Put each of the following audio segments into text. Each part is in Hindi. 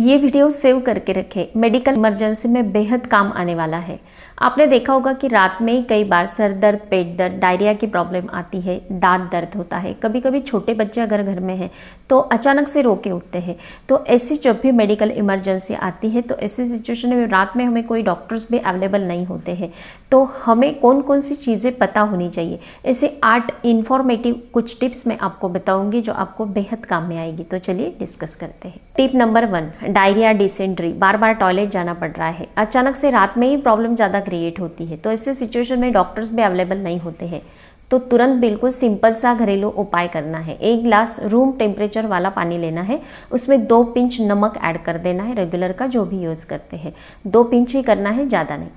ये वीडियो सेव करके रखें मेडिकल इमरजेंसी में बेहद काम आने वाला है आपने देखा होगा कि रात में कई बार सर दर्द पेट दर्द डायरिया की प्रॉब्लम आती है दांत दर्द होता है कभी कभी छोटे बच्चे अगर घर में हैं तो अचानक से रो के उठते हैं तो ऐसी जब भी मेडिकल इमरजेंसी आती है तो ऐसी सिचुएशन में रात में हमें कोई डॉक्टर्स भी अवेलेबल नहीं होते हैं तो हमें कौन कौन सी चीज़ें पता होनी चाहिए ऐसे आठ इन्फॉर्मेटिव कुछ टिप्स मैं आपको बताऊंगी जो आपको बेहद काम में आएगी तो चलिए डिस्कस करते हैं tip number one diarrhoea dysentery बार बार टॉयलेट जाना पड़ रहा है अचानक से रात में ही प्रॉब्लम ज़्यादा क्रिएट होती है तो ऐसे सिचुएशन में डॉक्टर्स भी अवेलेबल नहीं होते हैं तो तुरंत बिल्कुल सिंपल सा घरेलू उपाय करना है एक ग्लास रूम टेम्परेचर वाला पानी लेना है उसमें दो पिंच नमक ऐड कर देना है रेगुलर का जो भी यूज़ करते हैं दो पिंच ही करना है ज़्यादा नहीं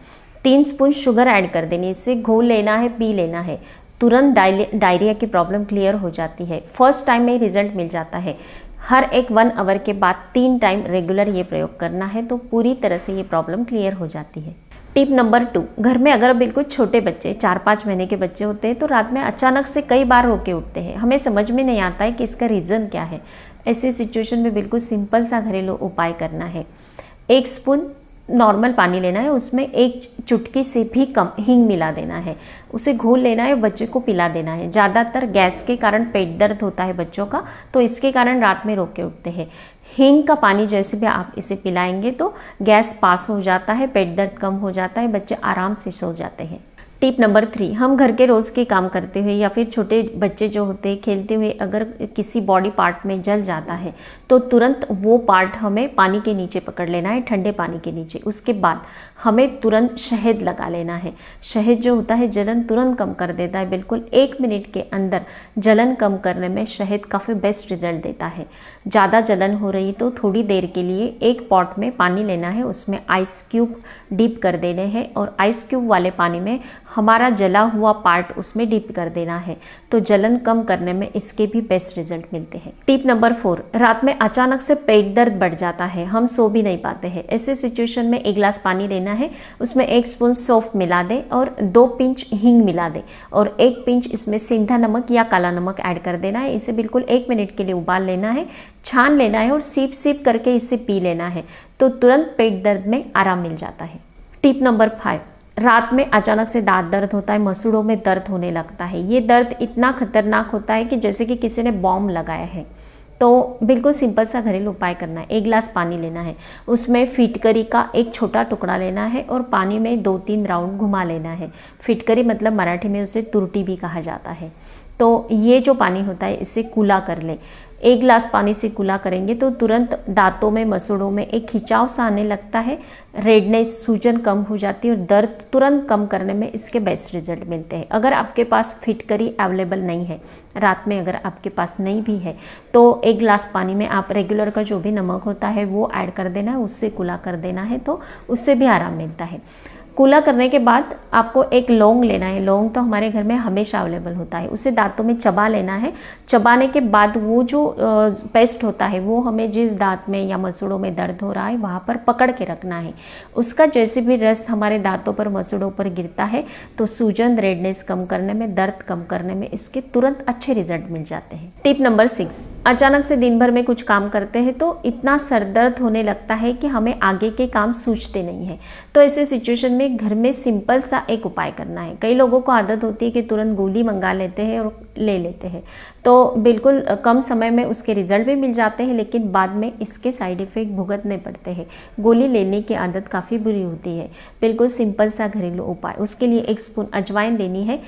तीन स्पून शुगर ऐड कर देनी इससे घोल लेना है पी लेना है तुरंत डायरिया की प्रॉब्लम क्लियर हो जाती है फर्स्ट टाइम में रिजल्ट मिल जाता है हर एक वन आवर के बाद तीन टाइम रेगुलर ये प्रयोग करना है तो पूरी तरह से ये प्रॉब्लम क्लियर हो जाती है टिप नंबर टू घर में अगर बिल्कुल छोटे बच्चे चार पाँच महीने के बच्चे होते हैं तो रात में अचानक से कई बार रोके उठते हैं हमें समझ में नहीं आता है कि इसका रीज़न क्या है ऐसे सिचुएशन में बिल्कुल सिंपल सा घरेलू उपाय करना है एक स्पून नॉर्मल पानी लेना है उसमें एक चुटकी से भी कम हींग मिला देना है उसे घोल लेना है बच्चे को पिला देना है ज़्यादातर गैस के कारण पेट दर्द होता है बच्चों का तो इसके कारण रात में रोके उठते हैं हींग का पानी जैसे भी आप इसे पिलाएंगे तो गैस पास हो जाता है पेट दर्द कम हो जाता है बच्चे आराम से सो जाते हैं टिप नंबर थ्री हम घर के रोज़ के काम करते हुए या फिर छोटे बच्चे जो होते हैं खेलते हुए अगर किसी बॉडी पार्ट में जल जाता है तो तुरंत वो पार्ट हमें पानी के नीचे पकड़ लेना है ठंडे पानी के नीचे उसके बाद हमें तुरंत शहद लगा लेना है शहद जो होता है जलन तुरंत कम कर देता है बिल्कुल एक मिनट के अंदर जलन कम करने में शहद काफ़ी बेस्ट रिजल्ट देता है ज़्यादा जलन हो रही तो थोड़ी देर के लिए एक पॉट में पानी लेना है उसमें आइस क्यूब डीप कर देने हैं और आइस क्यूब वाले पानी में हमारा जला हुआ पार्ट उसमें डीप कर देना है तो जलन कम करने में इसके भी बेस्ट रिजल्ट मिलते हैं टिप नंबर फोर रात में अचानक से पेट दर्द बढ़ जाता है हम सो भी नहीं पाते हैं ऐसे सिचुएशन में एक गिलास पानी लेना है उसमें एक स्पून सौफ मिला दें और दो पिंच हींग मिला दें और एक पिंच इसमें सिंधा नमक या काला नमक ऐड कर देना है इसे बिल्कुल एक मिनट के लिए उबाल लेना है छान लेना है और सीप सीप करके इसे पी लेना है तो तुरंत पेट दर्द में आराम मिल जाता है टिप नंबर फाइव रात में अचानक से दांत दर्द होता है मसूड़ों में दर्द होने लगता है ये दर्द इतना खतरनाक होता है कि जैसे कि किसी ने बॉम्ब लगाया है तो बिल्कुल सिंपल सा घरेलू उपाय करना है एक गिलास पानी लेना है उसमें फिटकरी का एक छोटा टुकड़ा लेना है और पानी में दो तीन राउंड घुमा लेना है फिटकरी मतलब मराठी में उसे तुरटी भी कहा जाता है तो ये जो पानी होता है इसे कूला कर लें एक गिलास पानी से कुला करेंगे तो तुरंत दांतों में मसूड़ों में एक खिंचाव सा आने लगता है रेडनेस सूजन कम हो जाती है और दर्द तुरंत कम करने में इसके बेस्ट रिजल्ट मिलते हैं अगर आपके पास फिटकरी अवेलेबल नहीं है रात में अगर आपके पास नहीं भी है तो एक ग्लास पानी में आप रेगुलर का जो भी नमक होता है वो ऐड कर देना है उससे कुला कर देना है तो उससे भी आराम मिलता है कूला करने के बाद आपको एक लौंग लेना है लौंग तो हमारे घर में हमेशा अवेलेबल होता है उसे दांतों में चबा लेना है चबाने के बाद वो जो पेस्ट होता है वो हमें जिस दांत में या मसूड़ों में दर्द हो रहा है वहाँ पर पकड़ के रखना है उसका जैसे भी रस हमारे दांतों पर मसूड़ों पर गिरता है तो सूजन रेडनेस कम करने में दर्द कम करने में इसके तुरंत अच्छे रिजल्ट मिल जाते हैं टिप नंबर सिक्स अचानक से दिन भर में कुछ काम करते हैं तो इतना सर दर्द होने लगता है कि हमें आगे के काम सूझते नहीं है तो ऐसे सिचुएशन में अपने घर में सिंपल सा एक उपाय करना है कई लोगों को आदत होती है कि तुरंत गोली मंगा लेते हैं और ले लेते हैं तो बिल्कुल कम समय में उसके रिजल्ट भी मिल जाते हैं लेकिन बाद में इसके साइड इफ़ेक्ट भुगतने पड़ते हैं गोली लेने की आदत काफ़ी बुरी होती है बिल्कुल सिंपल सा घरेलू उपाय उसके लिए एक स्पून अजवाइन लेनी है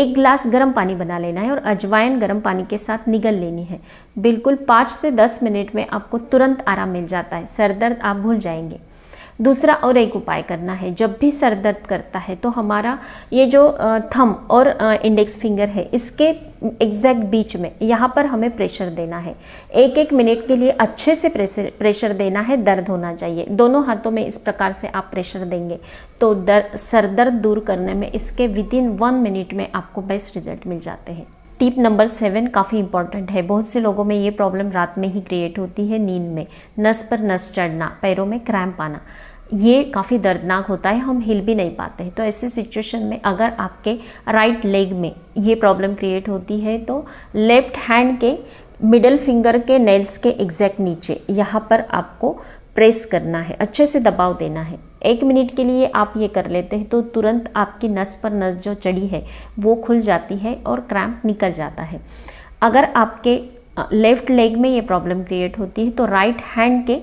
एक गिलास गर्म पानी बना लेना है और अजवाइन गर्म पानी के साथ निगल लेनी है बिल्कुल पाँच से दस मिनट में आपको तुरंत आराम मिल जाता है सर दर्द आप भूल जाएंगे दूसरा और एक उपाय करना है जब भी सर दर्द करता है तो हमारा ये जो थम और इंडेक्स फिंगर है इसके एग्जैक्ट बीच में यहाँ पर हमें प्रेशर देना है एक एक मिनट के लिए अच्छे से प्रेशर प्रेशर देना है दर्द होना चाहिए दोनों हाथों में इस प्रकार से आप प्रेशर देंगे तो दर सर दर्द दूर करने में इसके विद इन वन मिनट में आपको बेस्ट रिजल्ट मिल जाते हैं टिप नंबर सेवन काफ़ी इंपॉर्टेंट है बहुत से लोगों में ये प्रॉब्लम रात में ही क्रिएट होती है नींद में नस पर नस चढ़ना पैरों में क्रैम्प आना ये काफ़ी दर्दनाक होता है हम हिल भी नहीं पाते हैं तो ऐसे सिचुएशन में अगर आपके राइट लेग में ये प्रॉब्लम क्रिएट होती है तो लेफ्ट हैंड के मिडल फिंगर के नेल्स के एग्जैक्ट नीचे यहाँ पर आपको प्रेस करना है अच्छे से दबाव देना है एक मिनट के लिए आप ये कर लेते हैं तो तुरंत आपकी नस पर नस जो चढ़ी है वो खुल जाती है और क्रैम्प निकल जाता है अगर आपके लेफ़्ट लेग में ये प्रॉब्लम क्रिएट होती है तो राइट हैंड के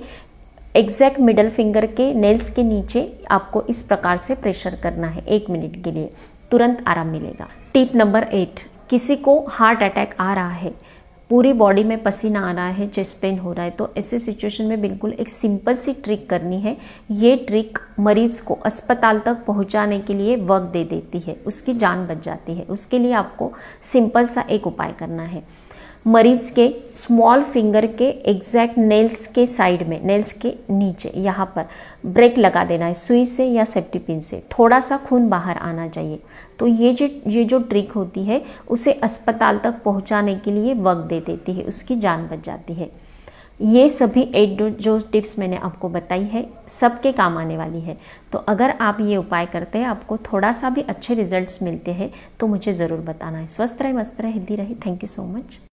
एग्जैक्ट मिडल फिंगर के नेल्स के नीचे आपको इस प्रकार से प्रेशर करना है एक मिनट के लिए तुरंत आराम मिलेगा टिप नंबर एट किसी को हार्ट अटैक आ रहा है पूरी बॉडी में पसीना आ रहा है चेस्ट पेन हो रहा है तो ऐसे सिचुएशन में बिल्कुल एक सिंपल सी ट्रिक करनी है ये ट्रिक मरीज़ को अस्पताल तक पहुंचाने के लिए वक्त दे देती है उसकी जान बच जाती है उसके लिए आपको सिंपल सा एक उपाय करना है मरीज के स्मॉल फिंगर के एग्जैक्ट नेल्स के साइड में नेल्स के नीचे यहाँ पर ब्रेक लगा देना है सुई से या सेफ्टी पिन से थोड़ा सा खून बाहर आना चाहिए तो ये जो ये जो ट्रिक होती है उसे अस्पताल तक पहुँचाने के लिए वक्त दे देती है उसकी जान बच जाती है ये सभी एट जो टिप्स मैंने आपको बताई है सबके काम आने वाली है तो अगर आप ये उपाय करते हैं आपको थोड़ा सा भी अच्छे रिजल्ट्स मिलते हैं तो मुझे ज़रूर बताना है स्वस्थ रहे मस्त रहे हेल्दी रहे थैंक यू सो मच